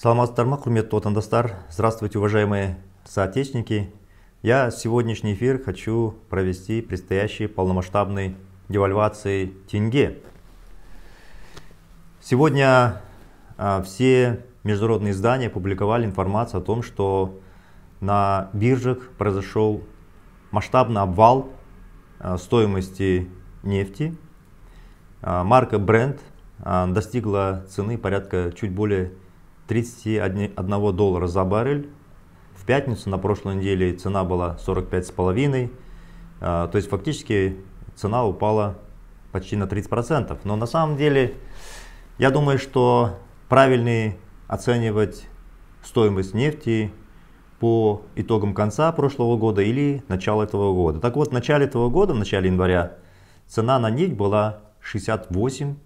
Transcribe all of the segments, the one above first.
Саламатсыздар ма, құрметті отандастар? Здравствуйте, уважаемые соотечественники. Я сегодняшний эфир хочу провести предстоящей полномасштабной девальвации тенге. Сегодня а, все международные издания публиковали информацию о том, что на биржах произошел масштабный обвал а, стоимости нефти. А, марка Brent достигла цены порядка чуть более 31 доллара за баррель. В пятницу на прошлой неделе цена была 45,5. А, то есть фактически цена упала почти на 30%. Но на самом деле я думаю, что правильнее оценивать стоимость нефти по итогам конца прошлого года или начала этого года. Так вот, в начале этого года, в начале января, цена на нефть была 68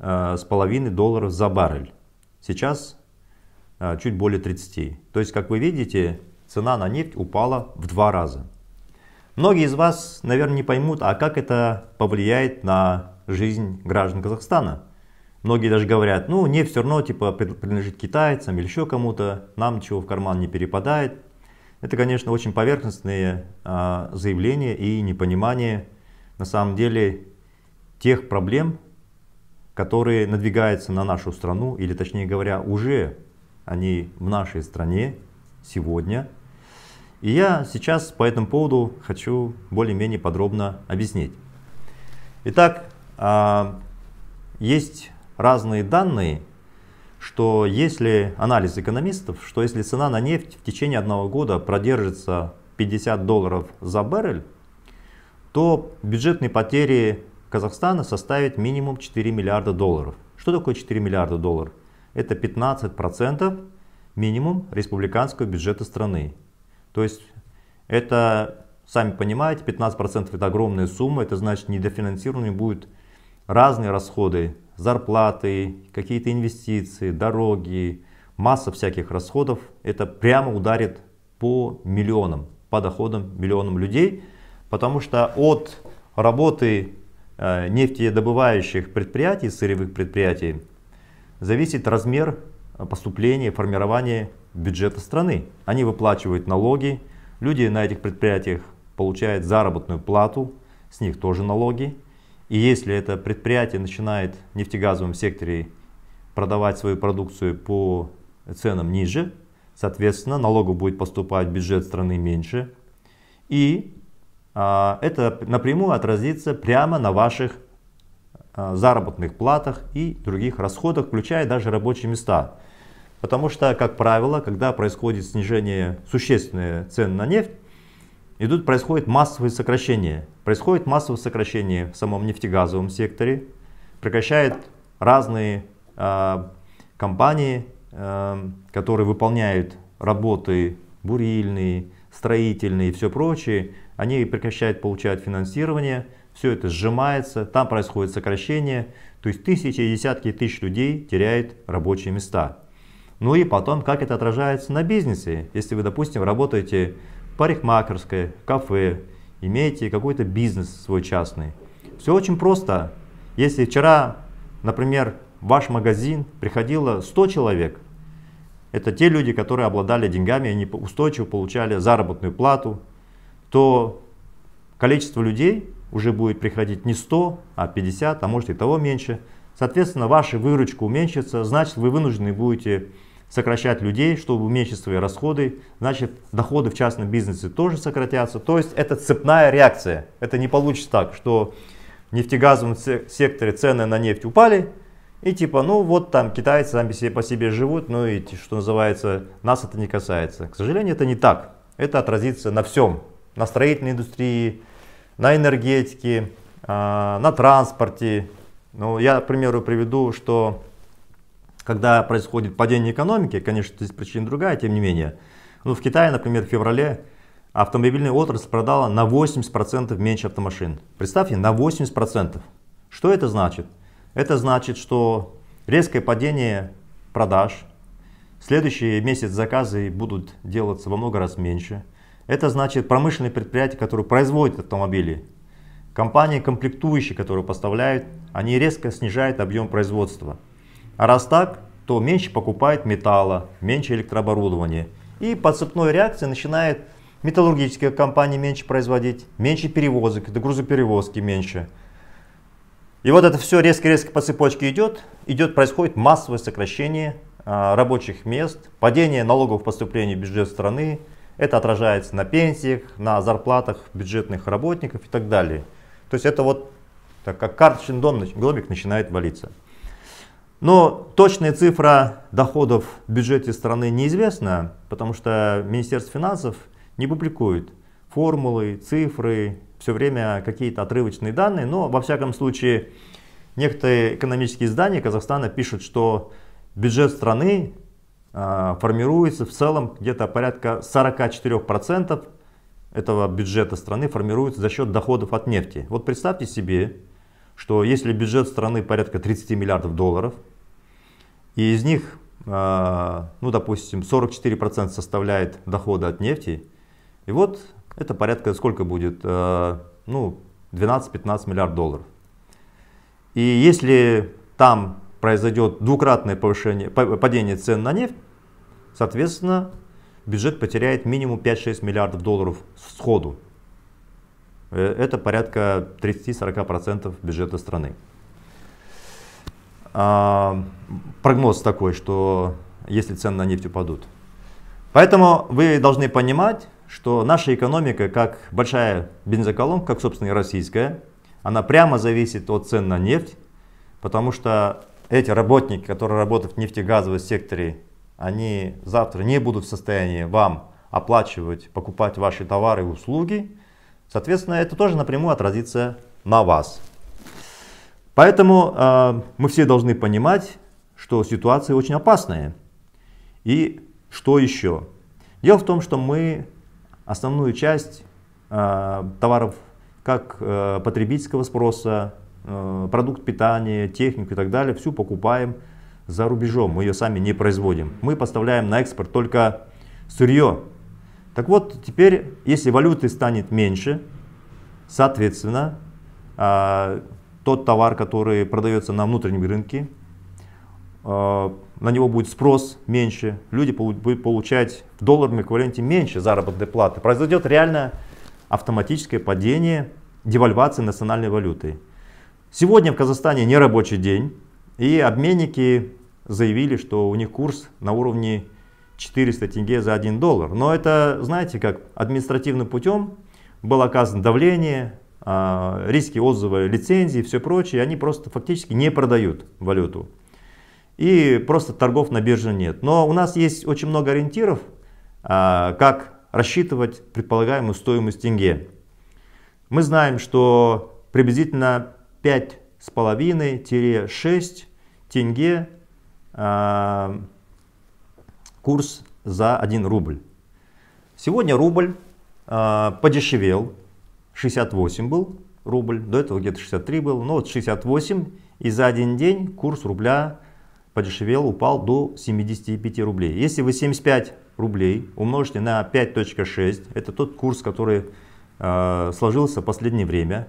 а, с половиной долларов за баррель. Сейчас Э, чуть более 30. То есть, как вы видите, цена на нефть упала в два раза. Многие из вас, наверное, не поймут, а как это повлияет на жизнь граждан Казахстана. Многие даже говорят, ну нефть все равно типа принадлежит китайцам или еще кому-то, нам ничего в карман не перепадает. Это, конечно, очень поверхностные а, заявления и непонимание на самом деле тех проблем, которые надвигаются на нашу страну, или точнее говоря, уже они в нашей стране сегодня. И я сейчас по этому поводу хочу более-менее подробно объяснить. Итак, а, есть разные данные, что если анализ экономистов, что если цена на нефть в течение одного года продержится 50 долларов за баррель, то бюджетные потери Казахстана составят минимум 4 миллиарда долларов. Что такое 4 миллиарда долларов? это 15% минимум республиканского бюджета страны. То есть это, сами понимаете, 15% это огромная сумма, это значит недофинансированными будут разные расходы, зарплаты, какие-то инвестиции, дороги, масса всяких расходов. Это прямо ударит по миллионам, по доходам миллионам людей, потому что от работы э, нефтедобывающих предприятий, сырьевых предприятий, зависит размер э, поступления, формирования бюджета страны. Они выплачивают налоги, люди на этих предприятиях получают заработную плату, с них тоже налоги. И если это предприятие начинает в нефтегазовом секторе продавать свою продукцию по ценам ниже, соответственно, налогу будет поступать в бюджет страны меньше. И а, это напрямую отразится прямо на ваших Э, заработных платах и других расходах, включая даже рабочие места. Потому что, как правило, когда происходит снижение существенные цен на нефть, идут, происходит массовые сокращения. Происходит массовое сокращение в самом нефтегазовом секторе, прекращают разные э, компании, э, которые выполняют работы бурильные, строительные и все прочее, они прекращают получать финансирование – все это сжимается, там происходит сокращение, то есть тысячи и десятки тысяч людей теряют рабочие места. Ну и потом, как это отражается на бизнесе. Если вы, допустим, работаете в парикмахерской, кафе, имеете какой-то бизнес свой частный. Все очень просто. Если вчера, например, в ваш магазин приходило 100 человек, это те люди, которые обладали деньгами, они устойчиво получали заработную плату, то количество людей уже будет приходить не 100, а 50, а может и того меньше. Соответственно, ваша выручка уменьшится, значит вы вынуждены будете сокращать людей, чтобы уменьшить свои расходы, значит доходы в частном бизнесе тоже сократятся. То есть это цепная реакция. Это не получится так, что в нефтегазовом секторе цены на нефть упали, и типа, ну вот там китайцы сами себе по себе живут, ну и что называется, нас это не касается. К сожалению, это не так. Это отразится на всем. На строительной индустрии, на энергетике, а, на транспорте. Ну, я, к примеру, приведу, что когда происходит падение экономики, конечно, здесь причина другая, тем не менее. Ну, в Китае, например, в феврале автомобильная отрасль продала на 80% меньше автомашин. Представьте, на 80%. Что это значит? Это значит, что резкое падение продаж, следующие месяц заказы будут делаться во много раз меньше – это значит промышленные предприятия, которые производят автомобили. Компании комплектующие, которые поставляют, они резко снижают объем производства. А раз так, то меньше покупает металла, меньше электрооборудования. И по цепной реакции начинает металлургические компании меньше производить, меньше перевозок, это грузоперевозки меньше. И вот это все резко-резко по цепочке идет, идет, происходит массовое сокращение а, рабочих мест, падение налогов поступлений в бюджет страны, это отражается на пенсиях, на зарплатах бюджетных работников и так далее. То есть это вот так как карточный дом, глобик начинает валиться. Но точная цифра доходов в бюджете страны неизвестна, потому что Министерство финансов не публикует формулы, цифры, все время какие-то отрывочные данные, но во всяком случае некоторые экономические издания Казахстана пишут, что бюджет страны Э, формируется в целом где-то порядка 44% этого бюджета страны формируется за счет доходов от нефти. Вот представьте себе, что если бюджет страны порядка 30 миллиардов долларов, и из них, э, ну допустим, 44% составляет доходы от нефти, и вот это порядка сколько будет? Э, ну, 12-15 миллиардов долларов. И если там произойдет двукратное повышение, падение цен на нефть, соответственно, бюджет потеряет минимум 5-6 миллиардов долларов сходу. Э, это порядка 30-40% бюджета страны. А, прогноз такой, что если цены на нефть упадут. Поэтому вы должны понимать, что наша экономика, как большая бензоколонка, как, собственно, и российская, она прямо зависит от цен на нефть, потому что эти работники, которые работают в нефтегазовом секторе, они завтра не будут в состоянии вам оплачивать, покупать ваши товары и услуги, соответственно, это тоже напрямую отразится на вас. Поэтому э, мы все должны понимать, что ситуация очень опасная. И что еще? Дело в том, что мы основную часть э, товаров как э, потребительского спроса, Э, продукт питания, технику и так далее, всю покупаем за рубежом, мы ее сами не производим. Мы поставляем на экспорт только сырье. Так вот, теперь, если валюты станет меньше, соответственно, э, тот товар, который продается на внутреннем рынке, э, на него будет спрос меньше, люди будут получать в долларном эквиваленте меньше заработной платы. Произойдет реально автоматическое падение девальвации национальной валюты. Сегодня в Казахстане не рабочий день, и обменники заявили, что у них курс на уровне 400 тенге за 1 доллар. Но это, знаете, как административным путем было оказано давление, а, риски отзыва лицензии все прочее, они просто фактически не продают валюту. И просто торгов на бирже нет. Но у нас есть очень много ориентиров, а, как рассчитывать предполагаемую стоимость тенге. Мы знаем, что приблизительно 5,5-6 тенге а, курс за 1 рубль. Сегодня рубль э, подешевел, 68 был рубль, до этого где-то 63 был, но вот 68 и за один день курс рубля подешевел, упал до 75 рублей. Если вы 75 рублей умножите на 5.6, это тот курс, который э, сложился в последнее время,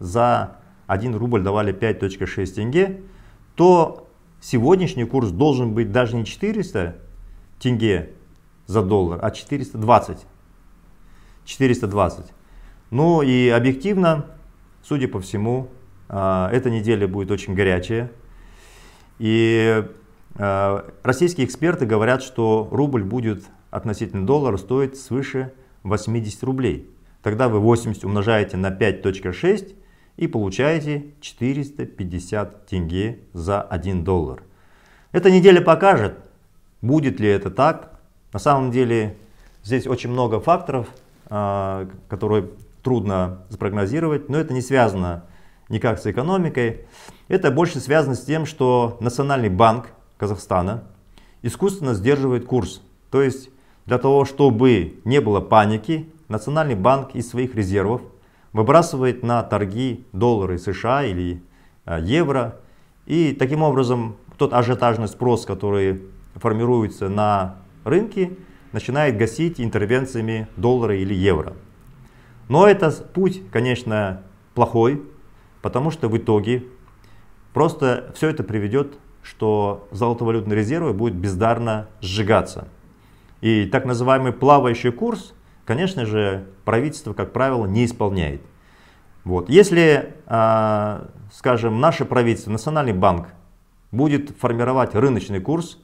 за 1 рубль давали 5.6 тенге, то сегодняшний курс должен быть даже не 400 тенге за доллар, а 420. 420. Ну и объективно, судя по всему, а, эта неделя будет очень горячая. И а, российские эксперты говорят, что рубль будет относительно доллара стоить свыше 80 рублей. Тогда вы 80 умножаете на 5.6 и получаете 450 тенге за 1 доллар. Эта неделя покажет, будет ли это так. На самом деле здесь очень много факторов, а, которые трудно спрогнозировать, но это не связано никак с экономикой. Это больше связано с тем, что Национальный банк Казахстана искусственно сдерживает курс. То есть для того, чтобы не было паники, Национальный банк из своих резервов выбрасывает на торги доллары США или а, евро. И таким образом тот ажиотажный спрос, который формируется на рынке, начинает гасить интервенциями доллара или евро. Но этот путь, конечно, плохой, потому что в итоге просто все это приведет, что золотовалютные резервы будут бездарно сжигаться. И так называемый плавающий курс конечно же, правительство, как правило, не исполняет. Вот. Если, а, скажем, наше правительство, Национальный банк, будет формировать рыночный курс,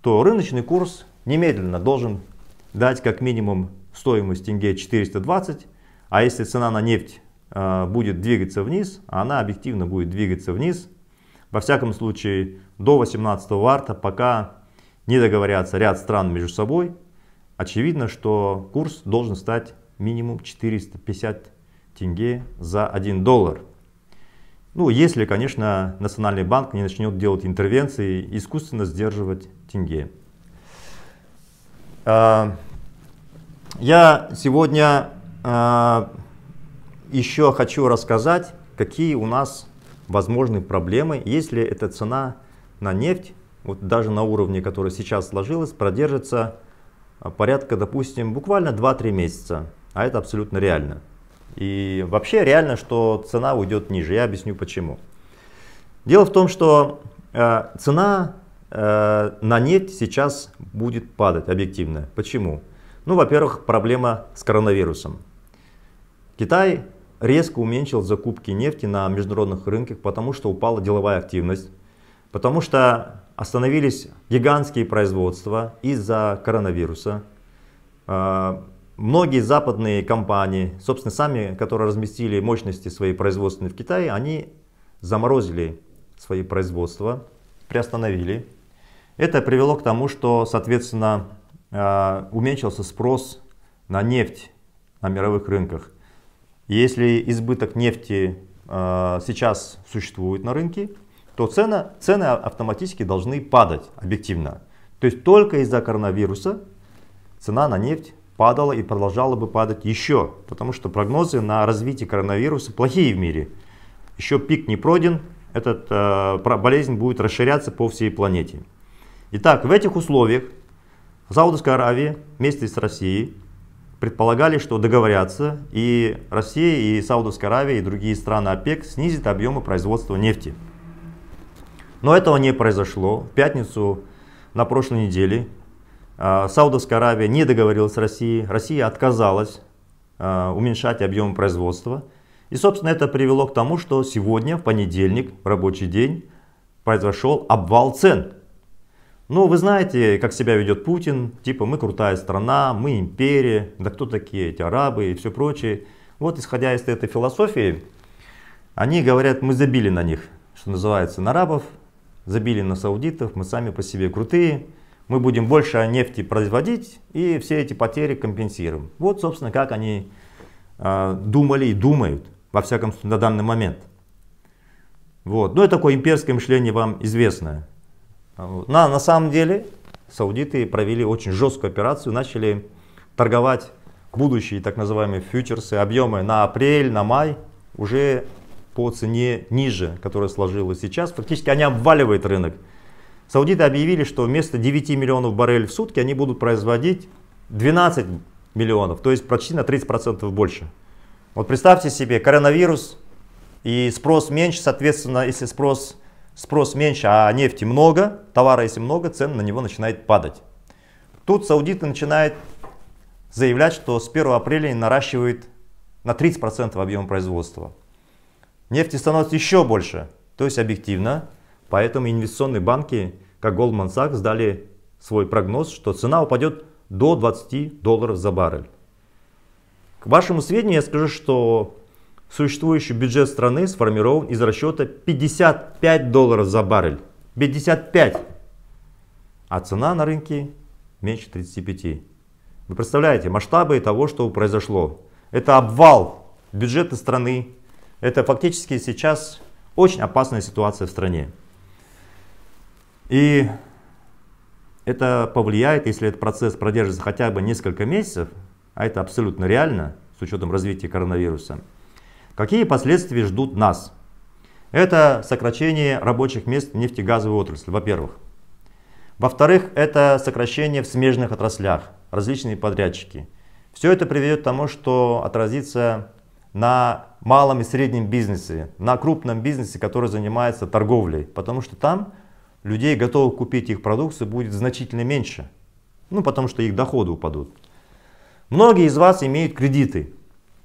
то рыночный курс немедленно должен дать как минимум стоимость тенге 420, а если цена на нефть а, будет двигаться вниз, она объективно будет двигаться вниз, во всяком случае до 18 марта, пока не договорятся ряд стран между собой, Очевидно, что курс должен стать минимум 450 тенге за 1 доллар. Ну, если, конечно, Национальный банк не начнет делать интервенции и искусственно сдерживать тенге. А, я сегодня а, еще хочу рассказать, какие у нас возможны проблемы, если эта цена на нефть, вот даже на уровне, который сейчас сложилась, продержится Э, порядка, допустим, буквально 2-3 месяца, а это абсолютно реально. И вообще реально, что цена уйдет ниже, я объясню почему. Дело в том, что э, цена э, на нефть сейчас будет падать объективно. Почему? Ну, во-первых, проблема с коронавирусом. Китай резко уменьшил закупки нефти на международных рынках, потому что упала деловая активность, потому что Остановились гигантские производства из-за коронавируса. А, многие западные компании, собственно, сами, которые разместили мощности своей производственные в Китае, они заморозили свои производства, приостановили. Это привело к тому, что, соответственно, а, уменьшился спрос на нефть на мировых рынках. Если избыток нефти а, сейчас существует на рынке, то цены, цены а, автоматически должны падать объективно. То есть только из-за коронавируса цена на нефть падала и продолжала бы падать еще, потому что прогнозы на развитие коронавируса плохие в мире. Еще пик не пройден, эта э, болезнь будет расширяться по всей планете. Итак, в этих условиях Саудовская Аравия вместе с Россией предполагали, что договорятся, и Россия, и Саудовская Аравия, и другие страны ОПЕК снизят объемы производства нефти. Но этого не произошло. В пятницу на прошлой неделе а, Саудовская Аравия не договорилась с Россией. Россия отказалась а, уменьшать объем производства. И, собственно, это привело к тому, что сегодня, в понедельник, в рабочий день, произошел обвал цен. Ну, вы знаете, как себя ведет Путин, типа мы крутая страна, мы империя, да кто такие эти арабы и все прочее. Вот, исходя из этой философии, они говорят, мы забили на них, что называется, на арабов, забили на саудитов, мы сами по себе крутые, мы будем больше нефти производить и все эти потери компенсируем. Вот, собственно, как они э, думали и думают, во всяком случае, на данный момент. Вот. Ну, и такое имперское мышление вам известное. А, на, на самом деле, саудиты провели очень жесткую операцию, начали торговать будущие так называемые фьючерсы, объемы на апрель, на май уже по цене ниже, которая сложилась сейчас. Фактически они обваливают рынок. Саудиты объявили, что вместо 9 миллионов баррелей в сутки они будут производить 12 миллионов, то есть почти на 30% больше. Вот представьте себе, коронавирус и спрос меньше, соответственно, если спрос, спрос меньше, а нефти много, товара если много, цены на него начинает падать. Тут саудиты начинают заявлять, что с 1 апреля наращивают на 30% объем производства. Нефти становится еще больше, то есть объективно. Поэтому инвестиционные банки, как Goldman Sachs, дали свой прогноз, что цена упадет до 20 долларов за баррель. К вашему сведению я скажу, что существующий бюджет страны сформирован из расчета 55 долларов за баррель. 55! А цена на рынке меньше 35. Вы представляете масштабы того, что произошло. Это обвал бюджета страны, это фактически сейчас очень опасная ситуация в стране. И это повлияет, если этот процесс продержится хотя бы несколько месяцев, а это абсолютно реально с учетом развития коронавируса, какие последствия ждут нас? Это сокращение рабочих мест в нефтегазовой отрасли, во-первых. Во-вторых, это сокращение в смежных отраслях, различные подрядчики. Все это приведет к тому, что отразится на малом и среднем бизнесе, на крупном бизнесе, который занимается торговлей, потому что там людей, готовых купить их продукцию, будет значительно меньше, ну потому что их доходы упадут. Многие из вас имеют кредиты,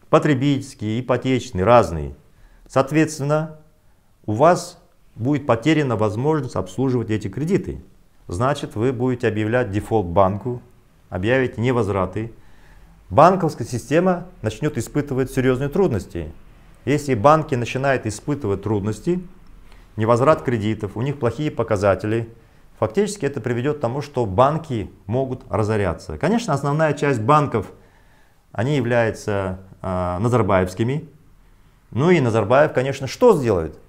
потребительские, ипотечные, разные. Соответственно, у вас будет потеряна возможность обслуживать эти кредиты. Значит, вы будете объявлять дефолт банку, объявить невозвраты, банковская система начнет испытывать серьезные трудности. Если банки начинают испытывать трудности, невозврат кредитов, у них плохие показатели, фактически это приведет к тому, что банки могут разоряться. Конечно, основная часть банков, они являются э, назарбаевскими. Ну и Назарбаев, конечно, что сделает?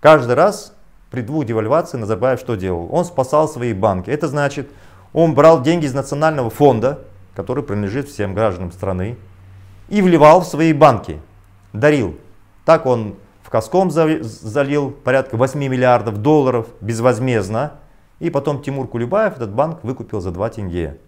Каждый раз при двух девальвациях Назарбаев что делал? Он спасал свои банки. Это значит, он брал деньги из национального фонда, который принадлежит всем гражданам страны, и вливал в свои банки, дарил. Так он в Коском залил порядка 8 миллиардов долларов безвозмездно, и потом Тимур Кулебаев этот банк выкупил за 2 тенге.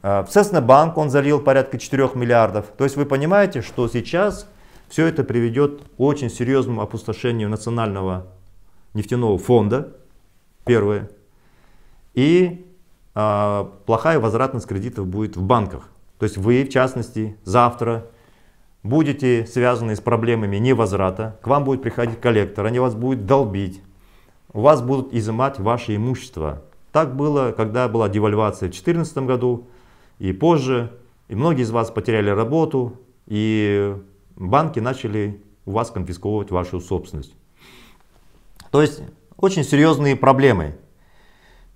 А, в Цеснобанк он залил порядка 4 миллиардов. То есть вы понимаете, что сейчас все это приведет к очень серьезному опустошению национального нефтяного фонда, первое. И а, плохая возвратность кредитов будет в банках. То есть вы, в частности, завтра будете связаны с проблемами невозврата, к вам будет приходить коллектор, они вас будут долбить, у вас будут изымать ваше имущество. Так было, когда была девальвация в 2014 году и позже, и многие из вас потеряли работу, и банки начали у вас конфисковывать вашу собственность. То есть очень серьезные проблемы.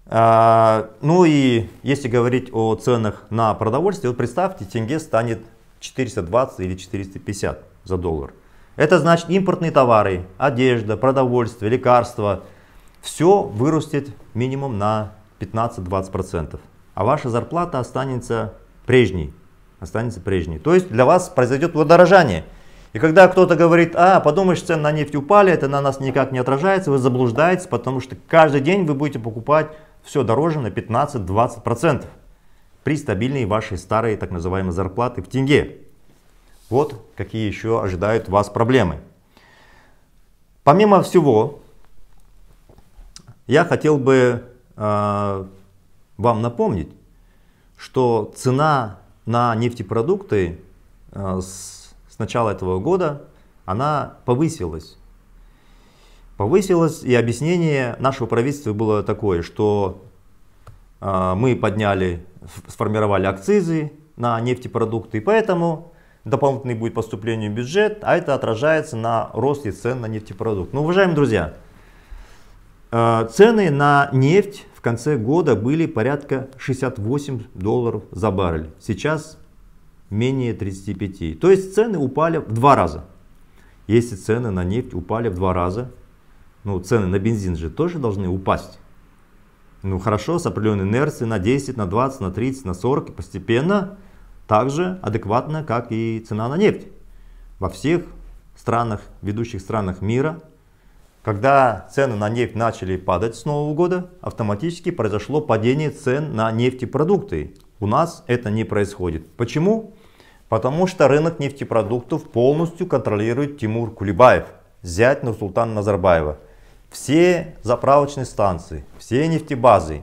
А, ну и если говорить о ценах на продовольствие, вот представьте, тенге станет 420 или 450 за доллар. Это значит импортные товары, одежда, продовольствие, лекарства, все вырастет минимум на 15-20%. А ваша зарплата останется прежней. Останется прежней. То есть для вас произойдет удорожание. И когда кто-то говорит, а, подумаешь, цены на нефть упали, это на нас никак не отражается, вы заблуждаетесь, потому что каждый день вы будете покупать все дороже на 15-20% при стабильной вашей старой так называемой зарплаты в тенге. Вот какие еще ожидают вас проблемы. Помимо всего, я хотел бы э, вам напомнить, что цена на нефтепродукты э, с, с начала этого года она повысилась повысилось, и объяснение нашего правительства было такое, что э, мы подняли, сформировали акцизы на нефтепродукты, и поэтому дополнительный будет поступление в бюджет, а это отражается на росте цен на нефтепродукт. Но, ну, уважаемые друзья, э, цены на нефть в конце года были порядка 68 долларов за баррель. Сейчас менее 35. То есть цены упали в два раза. Если цены на нефть упали в два раза, ну, цены на бензин же тоже должны упасть. Ну, хорошо, с определенной инерцией на 10, на 20, на 30, на 40 и постепенно, также адекватно, как и цена на нефть. Во всех странах, ведущих странах мира, когда цены на нефть начали падать с нового года, автоматически произошло падение цен на нефтепродукты. У нас это не происходит. Почему? Потому что рынок нефтепродуктов полностью контролирует Тимур Кулибаев, зять Нурсултана Назарбаева все заправочные станции, все нефтебазы,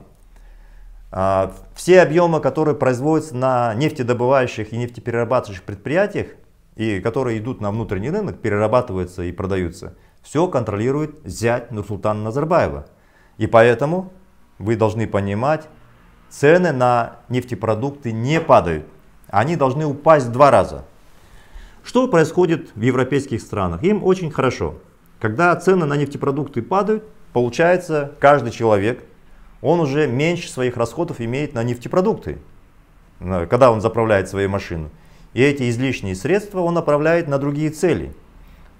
а, все объемы, которые производятся на нефтедобывающих и нефтеперерабатывающих предприятиях, и которые идут на внутренний рынок, перерабатываются и продаются, все контролирует зять Нурсултана Назарбаева. И поэтому вы должны понимать, цены на нефтепродукты не падают. Они должны упасть в два раза. Что происходит в европейских странах? Им очень хорошо. Когда цены на нефтепродукты падают, получается, каждый человек, он уже меньше своих расходов имеет на нефтепродукты, когда он заправляет свою машину. И эти излишние средства он направляет на другие цели.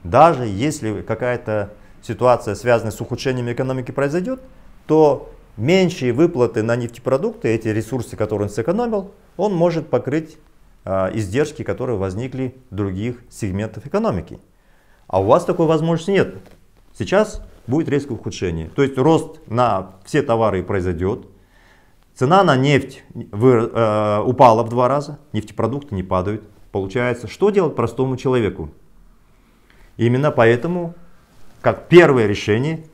Даже если какая-то ситуация, связанная с ухудшением экономики, произойдет, то меньшие выплаты на нефтепродукты, эти ресурсы, которые он сэкономил, он может покрыть а, издержки, которые возникли других сегментов экономики. А у вас такой возможности нет. Сейчас будет резкое ухудшение. То есть рост на все товары произойдет. Цена на нефть вы, э, упала в два раза, нефтепродукты не падают. Получается, что делать простому человеку? Именно поэтому, как первое решение,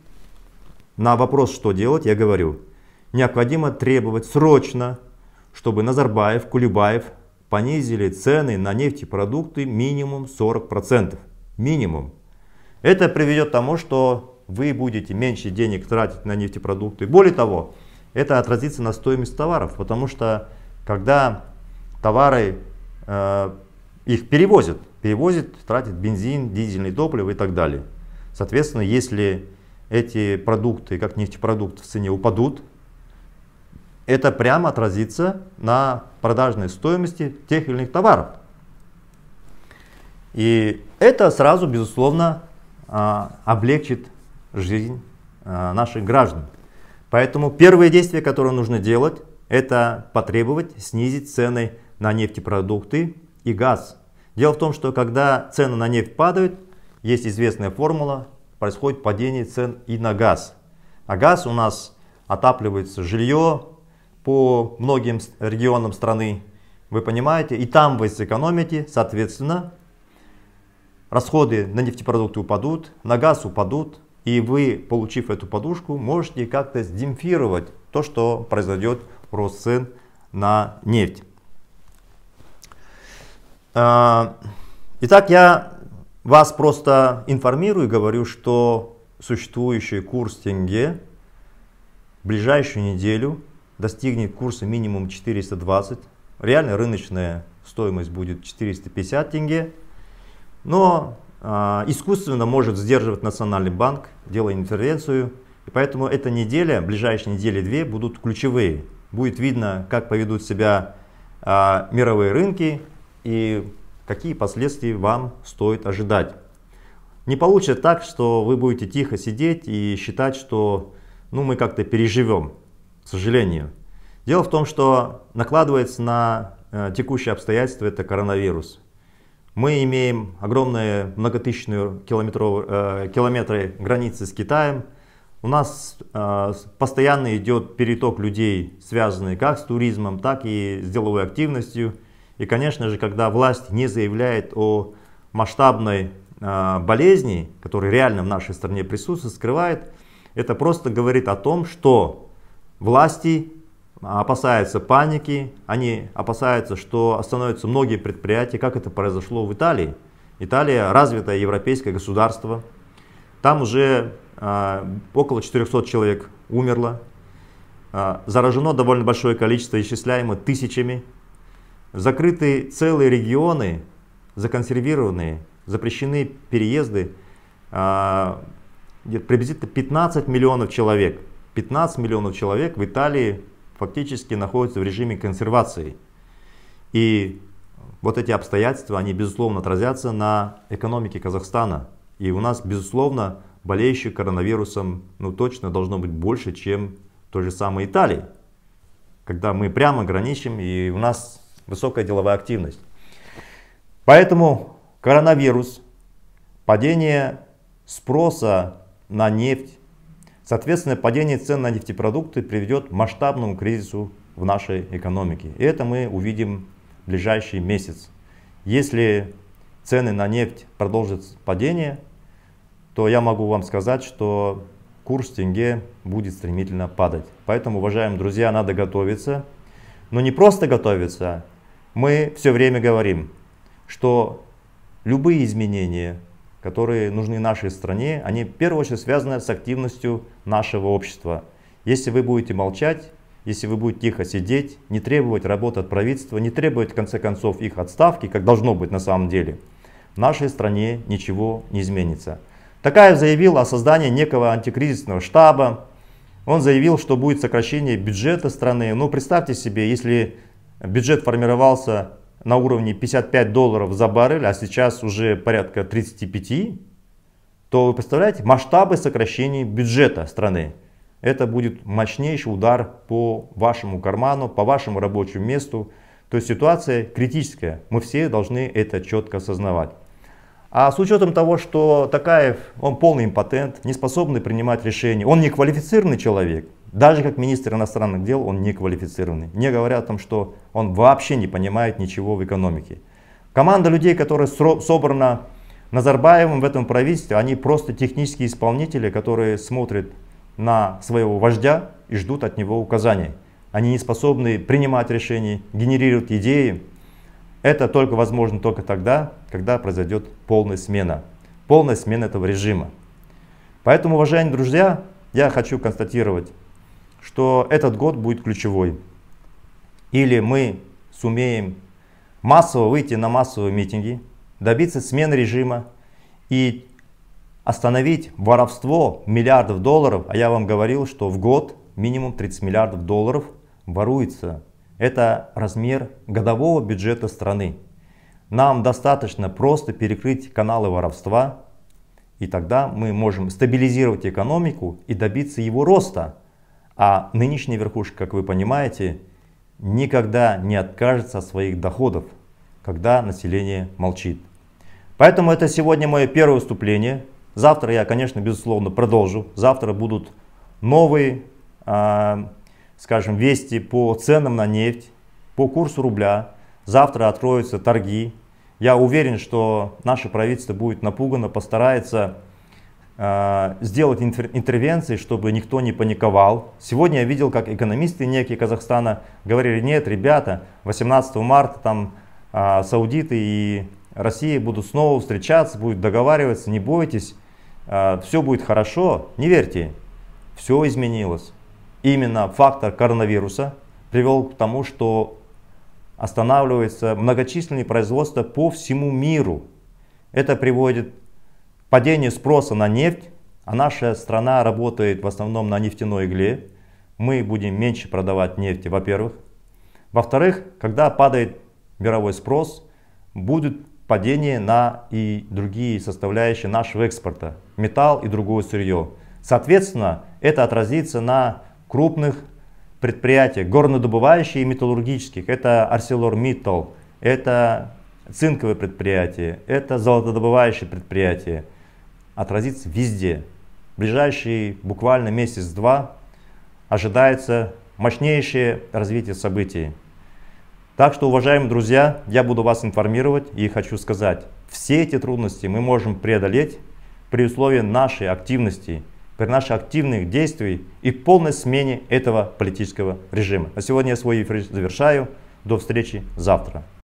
на вопрос, что делать, я говорю, необходимо требовать срочно, чтобы Назарбаев, Кулебаев понизили цены на нефтепродукты минимум 40% минимум. Это приведет к тому, что вы будете меньше денег тратить на нефтепродукты. Более того, это отразится на стоимость товаров, потому что когда товары э, их перевозят, перевозят, тратят бензин, дизельное топливо и так далее. Соответственно, если эти продукты, как нефтепродукты в цене упадут, это прямо отразится на продажной стоимости тех или иных товаров. И это сразу, безусловно, а, облегчит жизнь а, наших граждан. Поэтому первое действие, которое нужно делать, это потребовать снизить цены на нефтепродукты и газ. Дело в том, что когда цены на нефть падают, есть известная формула, происходит падение цен и на газ. А газ у нас отапливается жилье по многим регионам страны, вы понимаете, и там вы сэкономите, соответственно, расходы на нефтепродукты упадут, на газ упадут, и вы, получив эту подушку, можете как-то сдемпфировать то, что произойдет рост цен на нефть. А, итак, я вас просто информирую и говорю, что существующий курс тенге в ближайшую неделю достигнет курса минимум 420. Реально рыночная стоимость будет 450 тенге. Но э, искусственно может сдерживать Национальный банк, делая интервенцию. И поэтому эта неделя, ближайшие недели-две будут ключевые. Будет видно, как поведут себя э, мировые рынки и какие последствия вам стоит ожидать. Не получится так, что вы будете тихо сидеть и считать, что ну, мы как-то переживем, к сожалению. Дело в том, что накладывается на э, текущие обстоятельства это коронавирус. Мы имеем огромные многотысячные километров, э, километры границы с Китаем. У нас э, постоянно идет переток людей, связанный как с туризмом, так и с деловой активностью. И, конечно же, когда власть не заявляет о масштабной э, болезни, которая реально в нашей стране присутствует, скрывает, это просто говорит о том, что власти опасаются паники, они опасаются, что остановятся многие предприятия, как это произошло в Италии. Италия развитое европейское государство, там уже а, около 400 человек умерло, а, заражено довольно большое количество, исчисляемо тысячами, закрыты целые регионы, законсервированные, запрещены переезды, э, приблизительно 15 миллионов человек. 15 миллионов человек в Италии фактически находится в режиме консервации. И вот эти обстоятельства, они безусловно отразятся на экономике Казахстана. И у нас, безусловно, болеющих коронавирусом, ну точно должно быть больше, чем той же самой Италии. Когда мы прямо граничим и у нас высокая деловая активность. Поэтому коронавирус, падение спроса на нефть, Соответственно, падение цен на нефтепродукты приведет к масштабному кризису в нашей экономике. И это мы увидим в ближайший месяц. Если цены на нефть продолжат падение, то я могу вам сказать, что курс тенге будет стремительно падать. Поэтому, уважаемые друзья, надо готовиться. Но не просто готовиться, мы все время говорим, что любые изменения которые нужны нашей стране, они в первую очередь связаны с активностью нашего общества. Если вы будете молчать, если вы будете тихо сидеть, не требовать работы от правительства, не требовать в конце концов их отставки, как должно быть на самом деле, в нашей стране ничего не изменится. Такаев заявил о создании некого антикризисного штаба. Он заявил, что будет сокращение бюджета страны. Ну, представьте себе, если бюджет формировался на уровне 55 долларов за баррель, а сейчас уже порядка 35, то вы представляете масштабы сокращений бюджета страны. Это будет мощнейший удар по вашему карману, по вашему рабочему месту. То есть ситуация критическая. Мы все должны это четко осознавать. А с учетом того, что Такаев, он полный импотент, не способный принимать решения, он не квалифицированный человек – даже как министр иностранных дел он неквалифицированный, Не говоря о том, что он вообще не понимает ничего в экономике. Команда людей, которая собрана Назарбаевым в этом правительстве, они просто технические исполнители, которые смотрят на своего вождя и ждут от него указаний. Они не способны принимать решения, генерировать идеи. Это только возможно только тогда, когда произойдет полная смена. Полная смена этого режима. Поэтому, уважаемые друзья, я хочу констатировать, что этот год будет ключевой. Или мы сумеем массово выйти на массовые митинги, добиться смены режима и остановить воровство миллиардов долларов, а я вам говорил, что в год минимум 30 миллиардов долларов воруется. Это размер годового бюджета страны. Нам достаточно просто перекрыть каналы воровства, и тогда мы можем стабилизировать экономику и добиться его роста. А нынешняя верхушка, как вы понимаете, никогда не откажется от своих доходов, когда население молчит. Поэтому это сегодня мое первое выступление. Завтра я, конечно, безусловно, продолжу. Завтра будут новые, э, скажем, вести по ценам на нефть, по курсу рубля. Завтра откроются торги. Я уверен, что наше правительство будет напугано, постарается Э, сделать интервенции, чтобы никто не паниковал. Сегодня я видел, как экономисты некие Казахстана говорили, нет, ребята, 18 марта там а, саудиты и Россия будут снова встречаться, будут договариваться, не бойтесь, а, э, все будет хорошо, не верьте. Все изменилось. Именно фактор коронавируса привел к тому, что останавливается многочисленные производства по всему миру. Это приводит падение спроса на нефть, а наша страна работает в основном на нефтяной игле, мы будем меньше продавать нефти, во-первых. Во-вторых, когда падает мировой спрос, будет падение на и другие составляющие нашего экспорта, металл и другое сырье. Соответственно, это отразится на крупных предприятиях, горнодобывающих и металлургических. Это ArcelorMittal, это цинковые предприятия, это золотодобывающие предприятия отразится везде. В ближайший буквально месяц-два ожидается мощнейшее развитие событий. Так что, уважаемые друзья, я буду вас информировать и хочу сказать, все эти трудности мы можем преодолеть при условии нашей активности, при наших активных действий и полной смене этого политического режима. а сегодня я свой эфир завершаю. До встречи завтра.